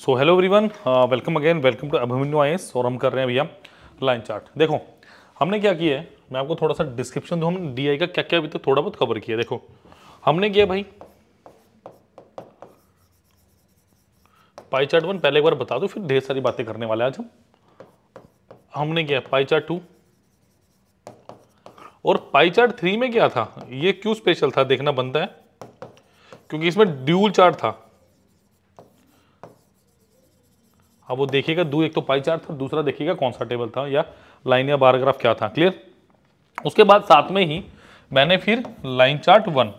So hello everyone welcome again welcome to Abhimanyu I और हम कर रहे हैं भैया लाइन चार्ट देखो हमने क्या किया है मैं आपको थोड़ा सा डिस्क्रिप्शन दूँ हमने डी का क्या क्या अभी तक तो थोड़ा बहुत कवर किया देखो हमने किया भाई पाई चार्ट वन पहले एक बार बता दो फिर ढेर सारी बातें करने वाले आज हम हमने किया पाई चार्ट टू और पाई चार्ट थ्री में क्या था ये क्यों स्पेशल था देखना बनता है क्योंकि इसमें ड्यूल चार्ट था अब हाँ, वो देखेगा दो एक तो पाई चार्ट था दूसरा देखिएगा कौन सा टेबल था या लाइन या बाराग्राफ क्या था क्लियर उसके बाद साथ में ही मैंने फिर लाइन चार्ट वन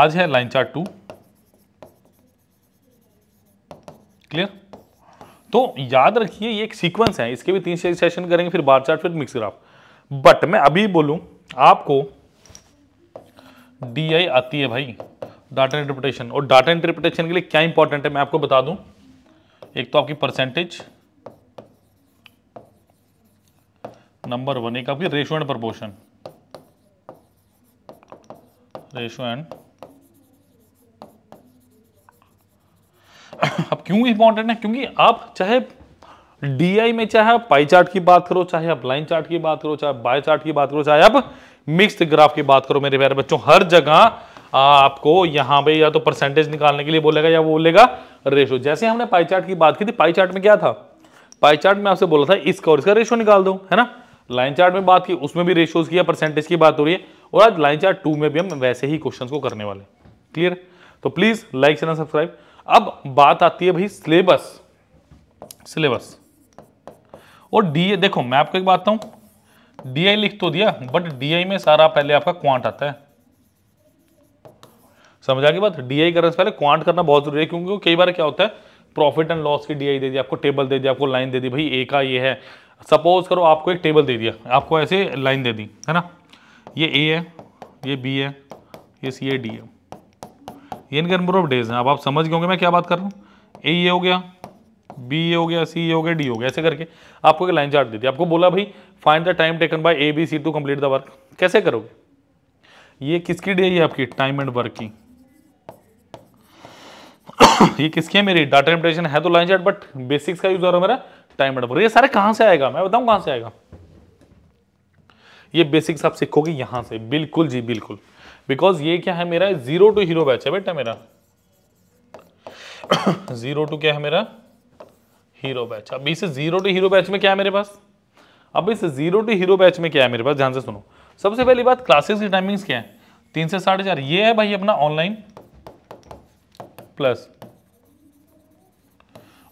आज है लाइन चार्ट टू क्लियर तो याद रखिए ये एक सीक्वेंस है इसके भी तीन सेशन करेंगे फिर बार चार्ट फिर मिक्स ग्राफ बट मैं अभी बोलूं आपको डी आई आती है भाई डाटा इंटरप्रिटेशन और डाटा इंटरप्रिटेशन के लिए क्या इंपॉर्टेंट है मैं आपको बता दूं एक तो आपकी परसेंटेज नंबर वन एक आपकी ratio and proportion ratio and अब क्यों इंपॉर्टेंट है क्योंकि आप चाहे डीआई में चाहे आप पाई चार्ट की बात करो चाहे आप लाइन चार्ट की बात करो चाहे बाय चार्ट की बात करो चाहे आप मिक्स ग्राफ की बात करो मेरे प्यारे बच्चों हर जगह आपको यहाँ पे या तो परसेंटेज निकालने के लिए बोलेगा या वो बोलेगा रेशो जैसे हमने पाई चार्ट की बात की थी पाई चार्ट में क्या था पाई चार्ट में आपसे बोला था इसका और इसका रेशो निकाल दो है ना लाइन चार्ट में बात की उसमें भी रेशोज की या परसेंटेज की बात हो रही है और आज लाइन चार्ट टू में भी हम वैसे ही क्वेश्चन को करने वाले क्लियर तो प्लीज लाइक चैनल सब्सक्राइब अब बात आती है भाई सिलेबस सिलेबस और डी देखो मैं आपको एक बात बताऊं डीआई लिख तो दिया बट डीआई में सारा पहले आपका क्वांट आता है समझ आ गई बात डीआई करने से पहले क्वांट करना बहुत जरूरी है क्योंकि कई बार क्या होता है प्रॉफिट एंड लॉस की डीआई दे दी आपको टेबल दे दी आपको लाइन दे दी भाई ए का ये है सपोज करो आपको एक टेबल दे दिया आपको ऐसे लाइन दे दी है ना ये ए है ये बी है ये सी है डी है ये इनके नंबर ऑफ डेज हैं अब आप समझ गए होंगे मैं क्या बात कर रहा हूँ ए ये हो गया बी ये हो गया सी ये हो गया डी हो गया ऐसे करके आपको एक लाइन चार्ट दे दी आपको बोला भाई find the time taken by A B C to complete the work कैसे करोगे ये किसकी डे है आपकी टाइम एंड वर्क की ये किसकी है मेरी डाटा इंप्रेशन है तो लाइन चार्ट बट बेसिक्स का यूज हो रहा है मेरा टाइम एडपर ये सारे कहां से आएगा मैं बताऊं कहां से आएगा ये बेसिक्स आप सीखोगे यहां से बिल्कुल जी बिल्कुल बिकॉज ये क्या है मेरा जीरो टू हीरो बैच है बेटा मेरा जीरो टू क्या है मेरा हीरो बैच अब इसे जीरो टू हीरो बैच में क्या है मेरे पास अब इसे जीरो टू हीरो बैच में क्या है मेरे पास ध्यान से सुनो सबसे पहली बात क्लासेस की टाइमिंग्स क्या है तीन से साढ़े चार ये है भाई अपना ऑनलाइन प्लस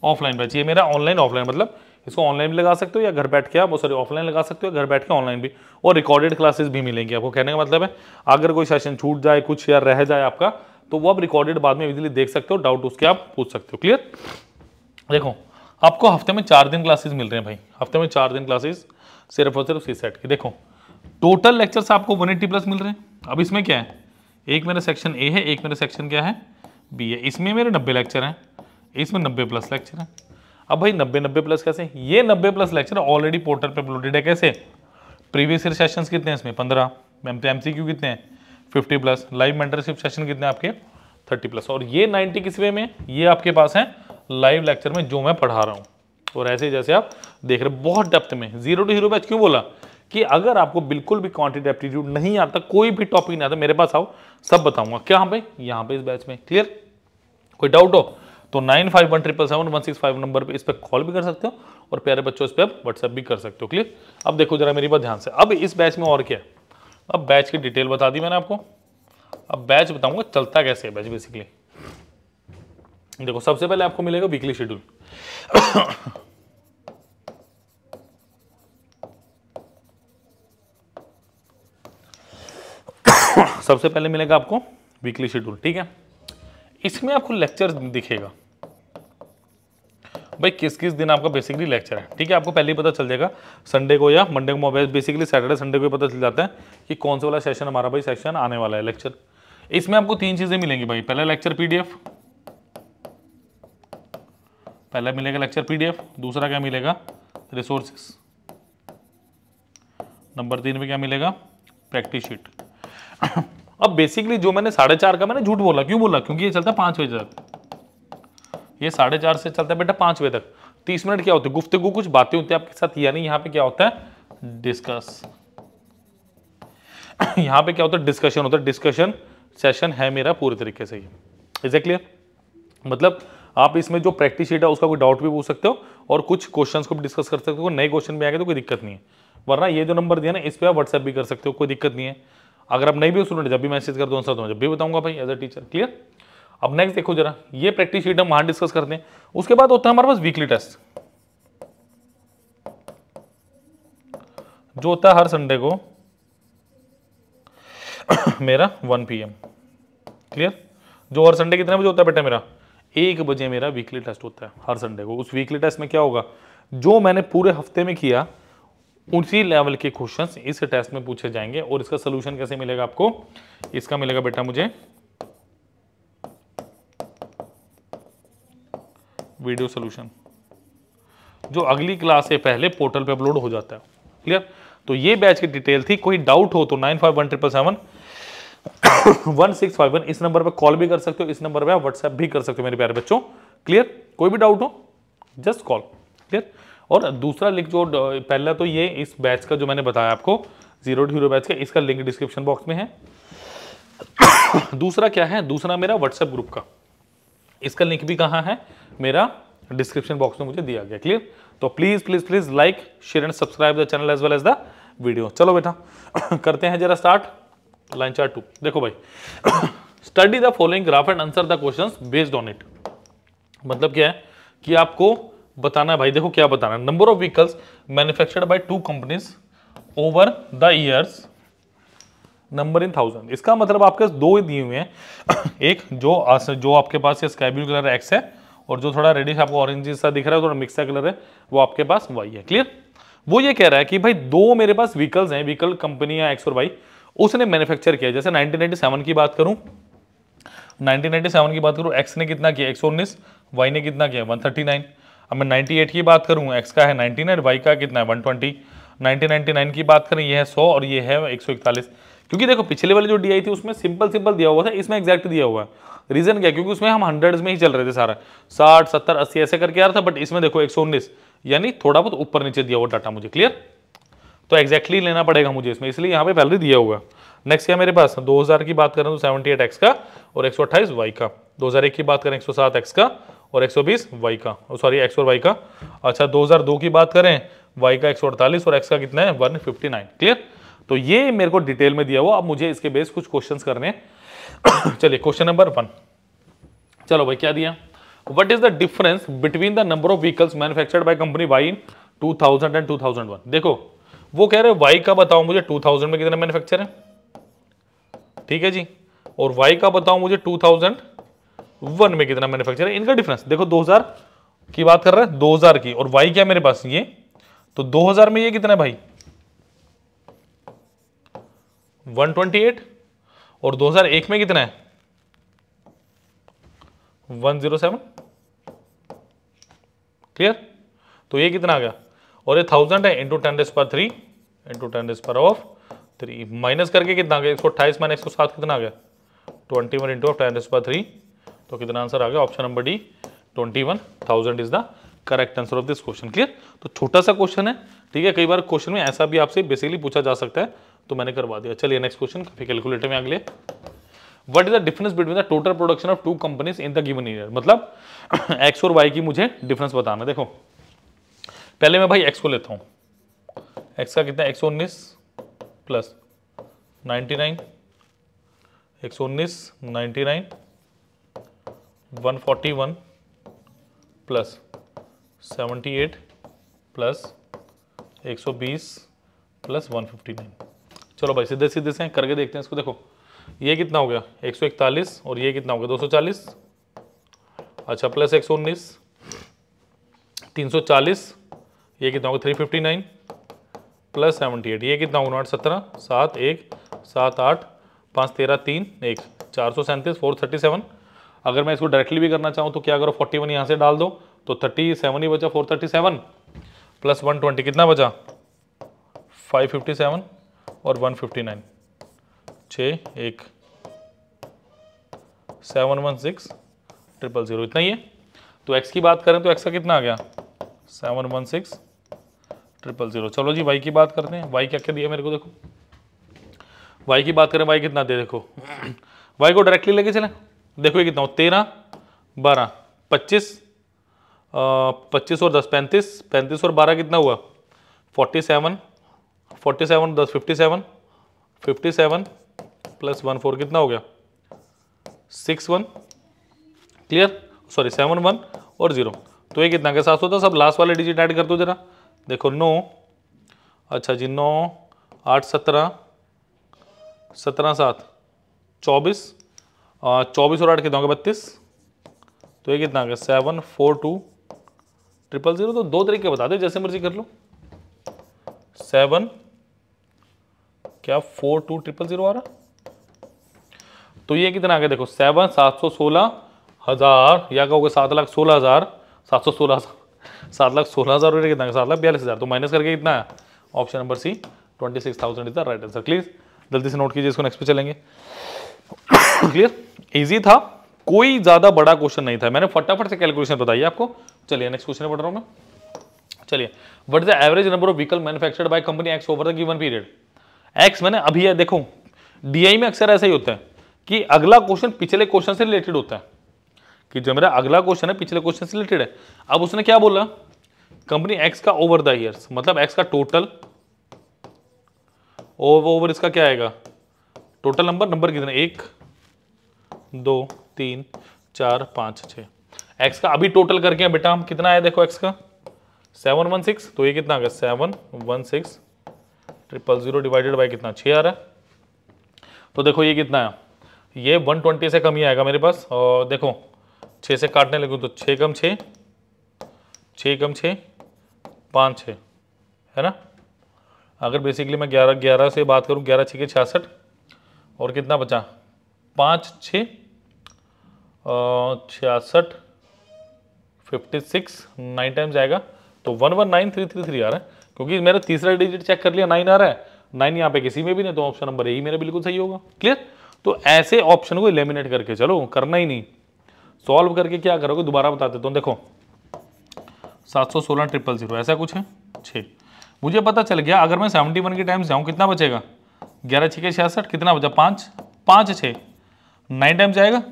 ऑफलाइन बैच ये मेरा ऑनलाइन ऑफलाइन मतलब इसको ऑनलाइन भी लगा सकते हो या घर बैठ के आप सॉरी ऑफलाइन लगा सकते हो या घर बैठ के ऑनलाइन भी और रिकॉर्डेड क्लासेस भी मिलेंगी आपको कहने का मतलब है अगर कोई सेशन छूट जाए कुछ या रह जाए आपका तो वो आप रिकॉर्डेड बाद में इजिली देख सकते हो डाउट उसके आप पूछ सकते हो क्लियर देखो आपको हफ्ते में चार दिन क्लासेस मिल रहे हैं भाई हफ्ते में चार दिन क्लासेस सिर्फ और सिर्फ सी सेट की देखो टोटल लेक्चर्स आपको 180 प्लस मिल रहे हैं अब इसमें क्या है एक मेरा सेक्शन ए है एक मेरा सेक्शन क्या है बी है इसमें मेरे नब्बे लेक्चर हैं इसमें नब्बे प्लस लेक्चर है अब भाई नब्बे नब्बे प्लस कैसे ये नब्बे प्लस लेक्चर ऑलरेडी पोर्टल पे अपलोडेड है कैसे प्रीवियस ईयर सेशंस कितने हैं इसमें पंद्रह एम सी क्यू कितने fifty plus live mentorship session कितने आपके थर्टी प्लस और ये नाइन्टी किस वे में ये आपके पास है लाइव लेक्चर में जो मैं पढ़ा रहा हूँ और ऐसे जैसे आप देख रहे हो बहुत डेप्थ में जीरो टू हीरो बैच क्यों बोला कि अगर आपको बिल्कुल भी क्वांटिटी एप्टीट्यूड नहीं आता कोई भी टॉपिक नहीं आता मेरे पास आओ सब बताऊंगा क्या हाँ भाई यहाँ पे इस बैच में क्लियर कोई डाउट हो तो nine five one triple seven one six five number पर इस पर कॉल भी कर सकते हो और प्यारे बच्चों इस पर आप व्हाट्सएप भी कर सकते हो क्लियर अब देखो जरा मेरी बात ध्यान से अब इस बैच में और क्या है अब बैच की डिटेल बता दी मैंने आपको अब बैच बताऊंगा चलता कैसे है बैच बेसिकली देखो सबसे पहले आपको मिलेगा वीकली शेड्यूल सबसे पहले मिलेगा आपको वीकली शेड्यूल ठीक है इसमें आपको लेक्चर दिखेगा भाई किस किस दिन आपका बेसिकली लेक्चर है ठीक है आपको पहले ही पता चल जाएगा संडे को या मंडे को बेसिकली सैटरडे संडे को पता चल जाता है कि कौन सा वाला सेशन हमारा भाई सेशन आने वाला है लेक्चर इसमें आपको तीन चीज़ें मिलेंगी भाई पहला लेक्चर पीडीएफ पहला मिलेगा लेक्चर पीडीएफ दूसरा क्या मिलेगा रिसोर्सेस नंबर तीन में क्या मिलेगा प्रैक्टिस शीट अब बेसिकली जो मैंने साढ़े चार का मैंने झूठ बोला क्यों बोला क्योंकि ये चलता है पाँच बजे तक ये साढ़े चार से चलता है बेटा पाँच बजे तक तीस मिनट क्या होते हैं गुफ्तगु कुछ बातें होती है आपके साथ यानी यहाँ पे क्या होता है डिस्कस यहाँ पे क्या होता है डिस्कशन होता है डिस्कशन सेशन है मेरा पूरे तरीके से ये इज ए क्लियर मतलब आप इसमें जो प्रैक्टिस शीट है उसका कोई डाउट भी पूछ सकते हो और कुछ क्वेश्चंस को भी डिस्कस कर सकते हो नए क्वेश्चन भी आएंगे तो कोई दिक्कत नहीं है वरना ये जो नंबर दिया ना इस पर आप व्हाट्सएप भी कर सकते हो कोई दिक्कत नहीं है अगर आप नहीं भी स्टूडेंट जब भी मैसेज कर दो आंसर दो जब भी बताऊंगा भाई एज अ टीचर क्लियर अब नेक्स्ट देखो जरा ये प्रैक्टिस शीट हम वहां डिस्कस करते हैं उसके बाद होता है हमारे पास वीकली टेस्ट जो होता है हर संडे को मेरा 1 पीएम क्लियर जो हर संडे कितने बजे होता है बेटा मेरा एक बजे मेरा वीकली टेस्ट होता है हर संडे को उस वीकली टेस्ट में क्या होगा जो मैंने पूरे हफ्ते में किया उसी लेवल के क्वेश्चंस इस टेस्ट में पूछे जाएंगे और इसका सोल्यूशन कैसे मिलेगा आपको इसका मिलेगा बेटा मुझे वीडियो सोल्यूशन जो अगली क्लास से पहले पोर्टल पे अपलोड हो जाता है क्लियर तो ये बैच की डिटेल थी कोई डाउट हो तो nine five one triple seven one six five one इस नंबर पे कॉल भी कर सकते हो इस नंबर पे आप व्हाट्सएप भी कर सकते हो मेरे प्यारे बच्चों क्लियर कोई भी डाउट हो जस्ट कॉल क्लियर और दूसरा लिंक जो पहला तो ये इस बैच का जो मैंने बताया आपको जीरो टू बैच का इसका लिंक डिस्क्रिप्शन बॉक्स में है दूसरा क्या है दूसरा मेरा व्हाट्सएप ग्रुप का इसका लिंक भी कहाँ है मेरा डिस्क्रिप्शन बॉक्स में मुझे दिया गया क्लियर तो please please please like share and subscribe the channel as well as the video चलो बेटा करते हैं जरा स्टार्ट लाइन चार्ट टू देखो भाई study the following graph and answer the question based on it मतलब क्या है कि आपको बताना है भाई देखो क्या बताना है number of vehicles manufactured by two companies over the years number in thousand इसका मतलब आपके दो ही दिए हुए हैं एक जो जो आपके पास ये स्काई ब्लू कलर एक्स है और जो थोड़ा रेडिश आपको ऑरेंज सा दिख रहा है थोड़ा मिक्सा कलर है वो आपके पास वाई है क्लियर वो ये कह रहा है कि भाई दो मेरे पास व्हीकल्स हैं व्हीकल कंपनी है एक्स और वाई उसने मैन्युफैक्चर किया जैसे 1997 की बात करूं 1997 की बात करूं एक्स ने कितना किया एक वाई ने कितना किया 139 अब मैं 98 की बात करूं एक्स का है 99 वाई का कितना है 120 1999 की बात करें यह है सौ और ये है 141 क्योंकि देखो पिछले वाले जो डी थी उसमें सिंपल सिंपल दिया हुआ था इसमें एक्जैक्ट दिया हुआ है रीजन क्या क्योंकि उसमें हम हंड्रेड में ही चल रहे थे सारा साठ सत्तर अस्सी ऐसे करके आ रहा था बट इसमें देखो एक सौ उन्नीस यानी थोड़ा बहुत ऊपर नीचे दिया हुआ डाटा मुझे क्लियर तो एक्जैक्टली exactly लेना पड़ेगा मुझे इसमें इसलिए यहाँ पे वैलरी दिया हुआ है नेक्स्ट क्या मेरे पास 2000 की बात करें तो 78 एक्स का और 128 वाई का 2001 की बात करें 107 एक्स का और 120 वाई का सॉरी एक्स और वाई का अच्छा 2002 की बात करें वाई का 148 और एक्स का कितना है 159 क्लियर तो ये मेरे को डिटेल में दिया हुआ अब मुझे इसके बेस कुछ क्वेश्चन करने चलिए क्वेश्चन नंबर वन चलो भाई क्या दिया what is the difference between the number of vehicles manufactured by company Y in two thousand and two thousand one देखो वो कह रहे वाई का बताओ मुझे टू थाउजेंड में कितने मैनुफेक्चर है ठीक है जी और वाई का बताओ मुझे टू थाउजेंड वन में कितना मैनुफेक्चर है इनका डिफरेंस देखो दो हजार की बात कर रहे हैं दो हजार की और वाई क्या मेरे पास ये तो दो हजार में ये कितना है भाई 128 और 2001 में कितना है 107 क्लियर तो ये कितना आ गया और ये थाउजेंड है इंटू टेन डेज पर थ्री इंटू टेन डेज पर ऑफ थ्री माइनस करके कितना आ गया एक सौ अट्ठाईस माइनस एक सौ सात कितना आ गया twenty one into ten days पर थ्री तो कितना आंसर आ गया option number D twenty one thousand is the correct answer of this question clear तो छोटा सा क्वेश्चन है ठीक है कई बार क्वेश्चन में ऐसा भी आपसे बेसिकली पूछा जा सकता है तो मैंने करवा दिया चलिए नेक्स्ट क्वेश्चन काफी कैलकुलेटर में अगले what is the difference between the total production of two companies in the given year मतलब एक्स और वाई की मुझे डिफरेंस बताना देखो पहले मैं भाई एक्स को लेता हूँ एक्स का कितना एक्स उन्नीस प्लस नाइन्टी नाइन एक सौ उन्नीस ninety nine one forty one plus seventy eight plus एक सौ बीस प्लस वन फिफ्टी नाइन चलो भाई सीधे सीधे से करके देखते हैं इसको देखो ये कितना हो गया एक और ये कितना हो गया दो अच्छा प्लस एक सौ उन्नीस ये कितना होगा three fifty nine plus seventy eight ये कितना होगा आठ सत्रह सात एक सात आठ पाँच तेरह तीन एक चार सौ सैंतीस फोर थर्टी सेवन अगर मैं इसको डायरेक्टली भी करना चाहूँ तो क्या करो फोर्टी वन यहाँ से डाल दो तो थर्टी सेवन ही बचा four thirty seven plus one twenty कितना बचा फाइव फिफ्टी सेवन और 159 फिफ्टी नाइन छ एक seven one six triple zero इतना ही है तो एक्स की बात करें तो एक्स का कितना आ गया seven one six triple zero चलो जी वाई की बात करते हैं वाई क्या क्या दिया मेरे को देखो वाई की बात करें वाई कितना दे देखो वाई को डायरेक्टली लेके चले देखो ये कितना हो तेरह बारह पच्चीस पच्चीस और दस पैंतीस पैंतीस और बारह कितना हुआ फोर्टी सेवन फोर्टी सेवन दस fifty seven fifty seven plus one four कितना हो गया six one clear sorry seven one और जीरो तो ये कितना के साथ होता सब लास्ट वाले डिजिट ऐड कर दो जरा देखो नौ अच्छा जी नौ आठ सत्रह सत्रह सात चौबीस चौबीस और आठ कितना हो गया बत्तीस तो ये कितना आ गया seven four two triple zero तो दो तरीके बता दो जैसे मर्जी कर लो सेवन क्या फोर टू ट्रिपल जीरो आ रहा तो ये कितना आ गया देखो सेवन सात सौ सोलह हज़ार या कहोगे सात लाख सोलह हज़ार सात सौ सोलह हज़ार सात लाख सोलह हज़ार कितना सात लाख बयालीस हज़ार तो माइनस करके कितना है option number C twenty six thousand इधर राइट आंसर क्लियर जल्दी से नोट कीजिए इसको नेक्स्ट पे चलेंगे क्लियर इजी था कोई ज़्यादा बड़ा क्वेश्चन नहीं था मैंने फटाफट से कैलकुलेशन बताई आपको चलिए नेक्स्ट क्वेश्चन पढ़ रहा हूँ मैं चलिए what is the average number of vehicle manufacture by company X over the given period X मैंने अभी है देखो डीआई में अक्सर ऐसा ही होता है कि अगला क्वेश्चन पिछले क्वेश्चन से रिलेटेड होता है कि जो मेरा अगला क्वेश्चन है पिछले क्वेश्चन से रिलेटेड है अब उसने क्या बोला कंपनी एक्स का ओवर द ईयर्स मतलब एक्स का टोटल ओवर इसका क्या आएगा टोटल नंबर नंबर कितने एक दो तीन चार पाँच छ एक्स का अभी टोटल करके बेटा हम कितना आया देखो एक्स का सेवन वन सिक्स तो ये कितना आ गया seven one six triple zero divided by कितना छः आ रहा है तो देखो ये कितना है ये वन ट्वेंटी से कम ही आएगा मेरे पास और देखो छः से काटने लगूँ तो छः कम छः छः कम छः पाँच छः है ना अगर बेसिकली मैं ग्यारह ग्यारह से बात करूँ ग्यारह छः के छियासठ और कितना बचा पाँच छः छियासठ फिफ्टी सिक्स नाइन टाइम्स आएगा तो one one nine three three three आ रहा है क्योंकि मेरा तीसरा डिजिट चेक कर लिया नाइन आ रहा है नाइन यहाँ पे किसी में भी नहीं तो ऑप्शन नंबर ए ही मेरा बिल्कुल सही होगा क्लियर तो ऐसे ऑप्शन को इलेमिनेट करके चलो करना ही नहीं सॉल्व करके क्या करोगे दोबारा बताते तो देखो सात सौ सोलह ट्रिपल जीरो ऐसा कुछ है छः मुझे पता चल गया अगर मैं सेवेंटी वन के टाइम से कितना बचेगा ग्यारह छः छियासठ कितना बचा पाँच पाँच छः नाइन टाइम्स आएगा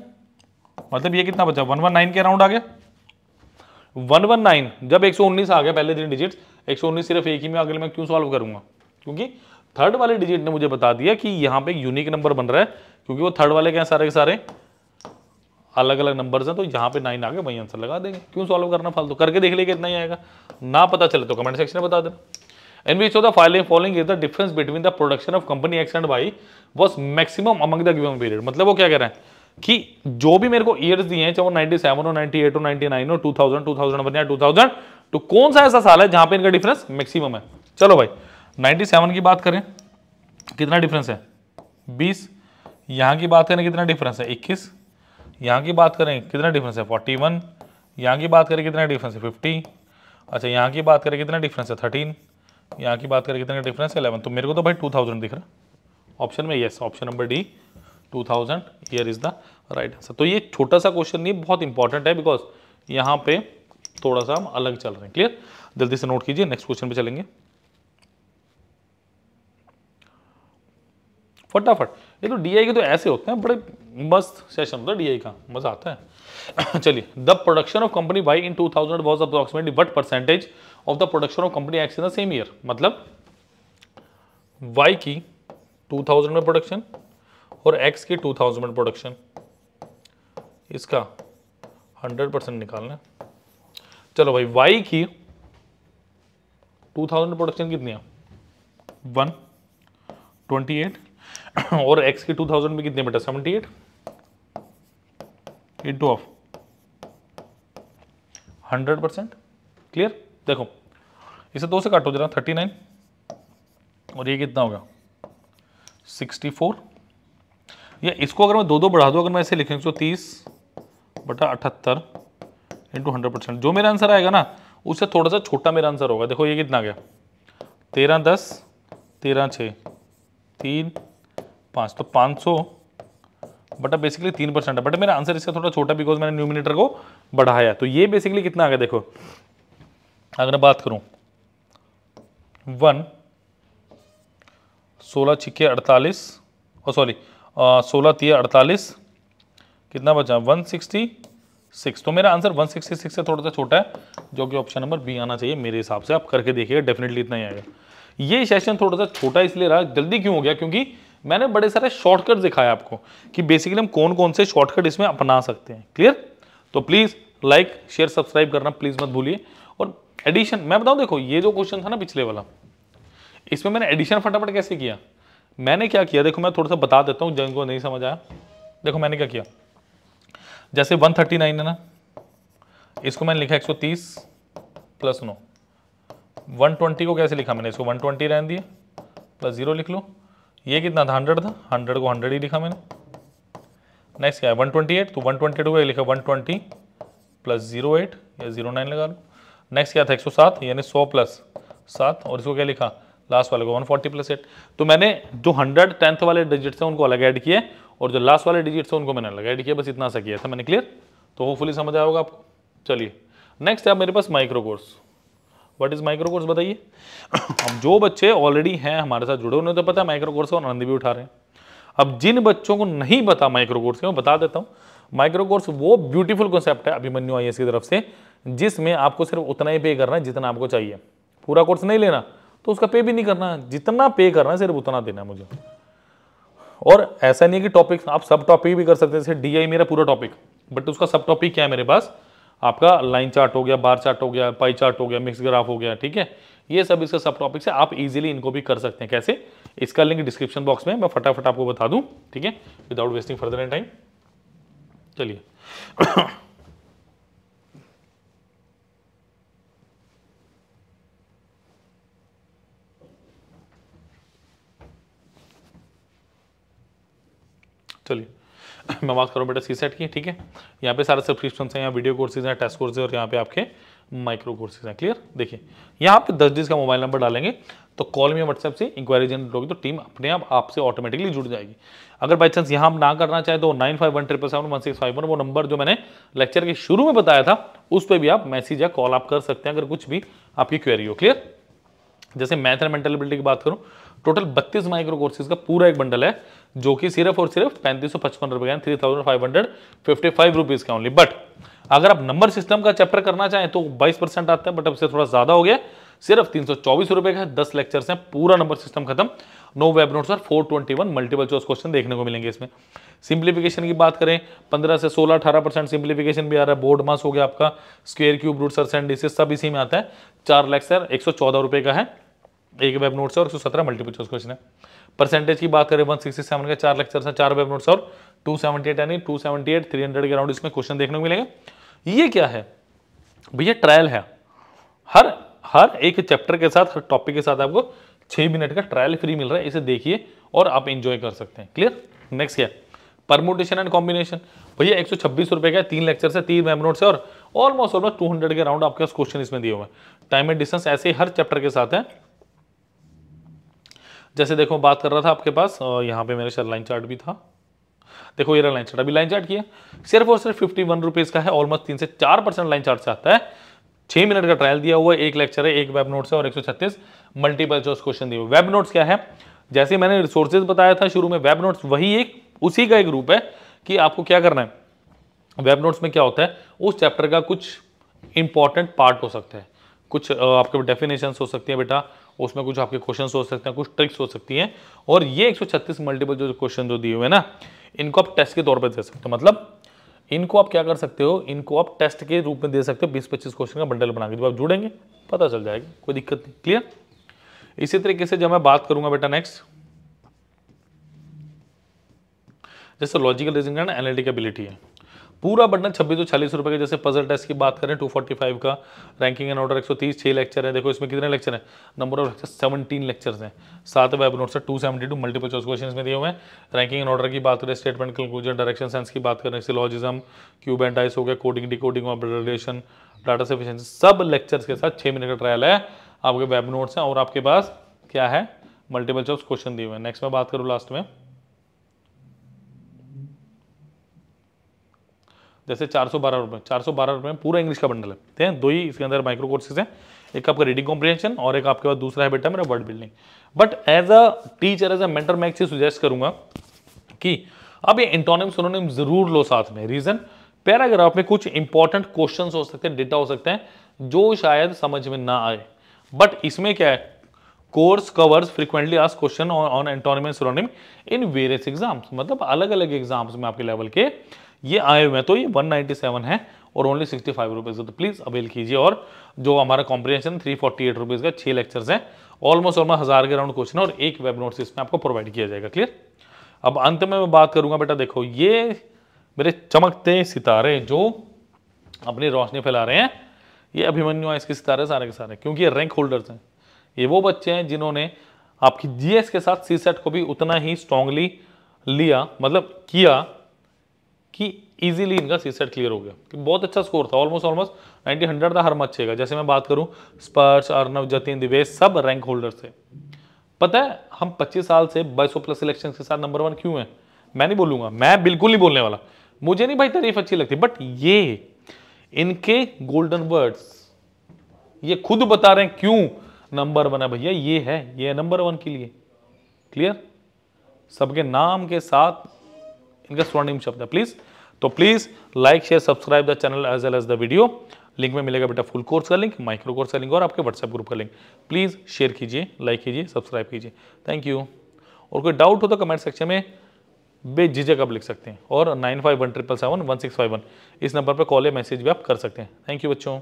मतलब ये कितना बचा वन वन नाइन के अराउंड आ गया 119 जब 119 आ गया पहले तीन डिजिट 119 सिर्फ एक ही में आगे मैं क्यों सॉल्व करूंगा क्योंकि थर्ड वाले डिजिट ने मुझे बता दिया कि यहाँ पे यूनिक नंबर बन रहा है क्योंकि वो थर्ड वाले के सारे के सारे अलग अलग नंबर्स हैं तो यहाँ पे नाइन आगे वही आंसर लगा देंगे क्यों सॉल्व करना फाल तो? करके देख लेगा इतना ही आएगा ना पता चले तो कमेंट सेक्शन में बता देना in which of the filing following is the difference between the production of company X and Y was maximum among the given period मतलब वो क्या कह रहे हैं कि जो भी मेरे को ईयर्स दिए हैं चाहे वो 97 हो नाइनटी एट हो नाइनटी नाइन हो टू थाउजेंड थाउजेंड 2001 या थाउजेंड तो कौन सा ऐसा साल है जहां पे इनका डिफरेंस मैक्सिमम है चलो भाई 97 की बात करें कितना डिफरेंस है 20 यहां की बात करें कितना डिफरेंस है 21 यहां की बात करें कितना डिफरेंस है 41 यहां की बात करें कितना डिफरेंस है फिफ्टी अच्छा यहां की बात करें कितना डिफरेंस है थर्टीन यहां की बात करें कितना डिफरेंस है इलेवन तो मेरे को तो भाई थाउजेंड दिख रहा ऑप्शन में yes option number D two thousand year is the right answer तो ये छोटा सा क्वेश्चन नहीं बहुत इंपॉर्टेंट है बिकॉज यहाँ पे थोड़ा सा हम अलग चल रहे हैं क्लियर जल्दी से नोट कीजिए नेक्स्ट क्वेश्चन पे चलेंगे फटाफट ये तो डीआई के तो ऐसे होते हैं बड़े मस्त सेशन होता है डीआई का मजा आता है चलिए the production of company Y in two thousand was approximately what percentage of the production of company X in the same year मतलब वाई की 2000 में प्रोडक्शन और एक्स की टू थाउजेंड प्रोडक्शन इसका हंड्रेड परसेंट निकालना है चलो भाई वाई की टू थाउजेंड प्रोडक्शन कितनी है वन ट्वेंटी एट और एक्स की टू थाउजेंड में कितने बेटा seventy eight into of hundred percent clear देखो इसे दो से काटो जरा थर्टी नाइन और ये कितना होगा सिक्सटी फोर या इसको अगर मैं दो दो बढ़ा दूँ अगर मैं ऐसे लिखें एक सौ तीस बटा अठहत्तर इंटू हंड्रेड परसेंट जो मेरा आंसर आएगा ना उससे थोड़ा सा छोटा मेरा आंसर होगा देखो ये कितना गया तेरह दस तेरह छः तीन पाँच तो पाँच सौ बटा बेसिकली तीन परसेंट है बट मेरा आंसर इसका थोड़ा छोटा बिकॉज मैंने न्यूमिनेटर को बढ़ाया तो ये बेसिकली कितना आ गया देखो अगर मैं बात करूँ वन सोलह छिक्के अड़तालीस और सॉरी सोलह तीय अड़तालीस कितना बचा वन सिक्सटी सिक्स तो मेरा आंसर वन सिक्सटी सिक्स से थोड़ा सा छोटा है जो कि ऑप्शन नंबर बी आना चाहिए मेरे हिसाब से आप करके देखिएगा डेफिनेटली इतना ही आएगा ये सेशन थोड़ा सा छोटा इसलिए रहा जल्दी क्यों हो गया क्योंकि मैंने बड़े सारे शॉर्टकट दिखाया आपको कि बेसिकली हम कौन कौन से शॉर्टकट इसमें अपना सकते हैं क्लियर तो प्लीज़ लाइक शेयर सब्सक्राइब करना प्लीज़ मत भूलिए और एडिशन मैं बताऊँ देखो ये जो क्वेश्चन था ना पिछले वाला इसमें मैंने एडिशन फटाफट कैसे किया मैंने क्या किया देखो मैं थोड़ा सा बता देता हूँ जिनको नहीं समझ आया देखो मैंने क्या किया जैसे 139 है ना इसको मैंने लिखा 130 प्लस नौ 120 को कैसे लिखा मैंने इसको 120 रहने दिए प्लस जीरो लिख लो ये कितना था हंड्रेड था हंड्रेड को हंड्रेड ही लिखा मैंने नेक्स्ट क्या है एट तो वन ट्वेंटी को लिखा one twenty plus zero eight या जीरो नाइन लगा लो नेक्स्ट क्या था सात यानी सौ प्लस सात और इसको क्या लिखा लास्ट वाले को 140 प्लस एट तो मैंने जो हंड्रेड टेंथ वाले डिजिट हैं उनको अलग ऐड किए और जो लास्ट वाले डिजिट हैं उनको मैंने अलग ऐड किया बस इतना सा किया था मैंने क्लियर तो होपफुली समझ आया होगा आपको चलिए नेक्स्ट है मेरे पास micro course what is micro course बताइए अब जो बच्चे ऑलरेडी हैं हमारे साथ जुड़े उन्हें तो पता है माइक्रो कोर्स और आनंद भी उठा रहे हैं अब जिन बच्चों को नहीं पता माइक्रो कोर्स मैं बता देता हूँ माइक्रो कोर्स वो ब्यूटीफुल कॉन्सेप्ट है अभिमन्यु आई की तरफ से जिसमें आपको सिर्फ उतना ही पे करना है जितना आपको चाहिए पूरा कोर्स नहीं लेना तो उसका पे भी नहीं करना है जितना पे करना है सिर्फ उतना देना है मुझे और ऐसा नहीं है कि टॉपिक आप सब टॉपिक भी कर सकते हैं जैसे डी मेरा पूरा टॉपिक बट उसका सब टॉपिक क्या है मेरे पास आपका लाइन चार्ट हो गया बार चार्ट हो गया पाई चार्ट हो गया मिक्स ग्राफ हो गया ठीक है ये सब इसका सब टॉपिक्स है आप इजीली इनको भी कर सकते हैं कैसे इसका लिंक डिस्क्रिप्शन बॉक्स में मैं फटाफट आपको बता दूं ठीक है without wasting further any time चलिए चलिए मैं बात करूँ बेटा सी सेट की ठीक है यहाँ पे सारे सब्सक्रिप्शन हैं यहाँ वीडियो कोर्सेज हैं टेस्ट कोर्सेज और यहाँ पे आपके माइक्रो कोर्सेज हैं क्लियर देखिए यहाँ पे दस डिज का मोबाइल नंबर डालेंगे तो कॉल में व्हाट्सएप से इंक्वायरी जनरेट होगी तो टीम अपने आप आपसे ऑटोमेटिकली जुड़ जाएगी अगर बाई चांस यहाँ ना करना चाहे तो नाइन वो नंबर जो मैंने लेक्चर के शुरू में बताया था उस पर भी आप मैसेज या कॉल आप कर सकते हैं अगर कुछ भी आपकी क्वेरी हो क्लियर जैसे मैथ एंड मेंटेलिबिलिटी की बात करूँ टोटल बत्तीस माइक्रो कोर्सेज का पूरा एक बंडल है जो कि सिर्फ और सिर्फ पैंतीस सौ पचपन रुपए three thousand five hundred fifty five rupees का ओनली बट अगर आप नंबर सिस्टम का चैप्टर करना चाहें तो बाईस परसेंट आता है बट अब से थोड़ा ज़्यादा हो गया सिर्फ तीन सौ चौबीस रुपए का दस लेक्चर है पूरा नंबर सिस्टम खत्म नो वेब नोट्स और four twenty one multiple choice question देखने को मिलेंगे इसमें सिंप्लीफिकेशन की बात करें पंद्रह से सोलह अठारह परसेंट सिंप्लीफिकेशन भी आ रहा है बोर्ड मास हो गया आपका square cube root surds and indices सब इसी में आता है चार लेक्चर एक सौ चौदह रुपए का है एक वेब नोट्स और एक सौ सत्रह मल्टीपल चॉइस क्वेश्चन है परसेंटेज की बात करें वन सिक्सटी सेवन का चार लेक्चर है चार वेब नोट्स और टू सेवेंटी एट यानी two seventy eight three hundred के अराउंड इसमें क्वेश्चन देखने को मिलेंगे ये क्या है भैया ट्रायल है हर हर एक चैप्टर के साथ हर टॉपिक के साथ आपको छः मिनट का ट्रायल फ्री मिल रहा है इसे देखिए और आप इन्जॉय कर सकते हैं क्लियर नेक्स्ट क्या परमोटेशन एंड कॉम्बिनेशन भैया एक सौ छब्बीस का तीन लेक्चर से तीन वेब नोट्स है और ऑलमोस्ट ऑलमोस्ट टू हंड्रेड के राउंड आपके पास क्वेश्चन इसमें दिए हुए हैं टाइम एंड डिस्टेंस ऐसे हर चैप्टर के साथ है जैसे देखो बात कर रहा था आपके पास और यहाँ पे मेरे शायद लाइन चार्ट भी था देखो ये लाइन चार्ट अभी लाइन चार्ट किया सिर्फ और सिर्फ फिफ्टी वन रुपीज़ का है ऑलमोस्ट तीन से चार परसेंट लाइन चार्ट से आता है छह मिनट का ट्रायल दिया हुआ एक लेक्चर है एक वेब नोट है और एक मल्टीपल चॉइस क्वेश्चन दिए वेब नोट्स क्या है जैसे मैंने रिसोर्सेज बताया था शुरू में वेब नोट्स वही एक उसी का एक रूप है कि आपको क्या करना है वेब नोट्स में क्या होता है उस चैप्टर का कुछ इंपॉर्टेंट पार्ट हो सकता है कुछ आपके डेफिनेशंस हो सकती हैं बेटा उसमें कुछ आपके क्वेश्चन हो सकते हैं कुछ ट्रिक्स हो सकती हैं और ये 136 मल्टीपल जो क्वेश्चन जो दिए हुए हैं ना इनको आप टेस्ट के तौर पर दे सकते हो मतलब इनको आप क्या कर सकते हो इनको आप टेस्ट के रूप में दे सकते हो बीस पच्चीस क्वेश्चन का बंडल बना के जब आप जुड़ेंगे पता चल जाएगा कोई दिक्कत नहीं क्लियर इसी तरीके से जब मैं बात करूंगा बेटा नेक्स्ट जैसे लॉजिकल रीजनिंग एनालिटिक एबिलिटी है पूरा बंडल छब्बीस सौ चालीस रुपये का जैसे पजल टेस्ट की बात करें 245 का रैंकिंग एंड ऑर्डर 130 छह लेक्चर है देखो इसमें कितने लेक्चर हैं नंबर ऑफ लेक्चर 17 लेक्चर्स हैं सात वेब नोट्स है टू मल्टीपल चॉइस क्वेश्चन में दिए हुए हैं रैंकिंग एंड ऑर्डर की बात करें स्टेटमेंट कंक्लूजन डायरेक्शन सेंस की बात करें सिलॉजिज्म क्यूब एंड टाइस हो गया coding decoding relation data sufficiency सब लेक्चर्स के साथ छः मिनट का ट्रायल है आपके वेब नोट्स हैं और आपके पास क्या है मल्टीपल चॉइस क्वेश्चन दिए हुए हैं नेक्स्ट में बात करूँ लास्ट में जैसे चार सौ बारह रुपये चार सौ बारह रुपये में पूरा इंग्लिश का बंडल है ठीक है दो ही इसके अंदर माइक्रो कोर्सेज हैं एक आपका रीडिंग कॉम्प्रिहेंशन और एक आपके पास दूसरा है बेटा मेरा word building but as a teacher as a mentor मैं एक चीज़ सुजेस्ट करूंगा कि अब ये इंटोनिम सोनोनिम जरूर लो साथ में रीज़न पैराग्राफ में कुछ इंपॉर्टेंट क्वेश्चन हो सकते हैं डेटा हो सकते हैं जो शायद समझ में ना आए बट इसमें क्या है course covers frequently ask question on antonym and synonym in various exams मतलब अलग अलग एग्जाम्स में आपके लेवल के ये आए हुए हैं तो ये 197 है और ओनली सिक्सटी फाइव रुपीज़ तो प्लीज़ अवेल कीजिए और जो हमारा comprehension three forty eight rupees का छः लेक्चर्स हैं ऑलमोस्ट ऑलमोस्ट हज़ार के राउंड क्वेश्चन और एक वेब नोट्स इसमें आपको प्रोवाइड किया जाएगा क्लियर अब अंत में मैं बात करूंगा बेटा देखो ये मेरे चमकते सितारे जो अपनी रोशनी फैला रहे हैं ये अभिमन्यु इसके सितारे सारे के सारे क्योंकि ये रैंक होल्डर्स हैं ये वो बच्चे हैं जिन्होंने आपकी जीएस के साथ सी सेट को भी उतना ही स्ट्रांगली लिया मतलब किया कि इजीली इनका सी सेट क्लियर हो गया कि बहुत अच्छा स्कोर था ऑलमोस्ट ऑलमोस्ट नाइनटी हंड्रेड था हर मच्छे का जैसे मैं बात करूं स्पर्श अर्नव जतिन दिवेश सब रैंक होल्डर थे पता है हम 25 साल से बाईस प्लस सिलेक्शन के साथ नंबर वन क्यों है मैं नहीं बोलूंगा मैं बिल्कुल नहीं बोलने वाला मुझे नहीं भाई तारीफ अच्छी लगती बट ये इनके गोल्डन वर्ड्स ये खुद बता रहे हैं क्यों नंबर वन है भैया ये है ये नंबर वन के लिए क्लियर सबके नाम के साथ इनका स्वर्णिम शब्द है प्लीज़ तो please like share subscribe the channel as well as the video link में मिलेगा बेटा फुल कोर्स का लिंक माइक्रो कोर्स का लिंक और आपके व्हाट्सएप ग्रुप का लिंक प्लीज़ शेयर कीजिए लाइक कीजिए सब्सक्राइब कीजिए थैंक यू और कोई डाउट हो तो कमेंट सेक्शन में बेझिझक आप लिख सकते हैं और nine five one triple seven one six five one इस नंबर पर कॉल या मैसेज भी आप कर सकते हैं थैंक यू बच्चों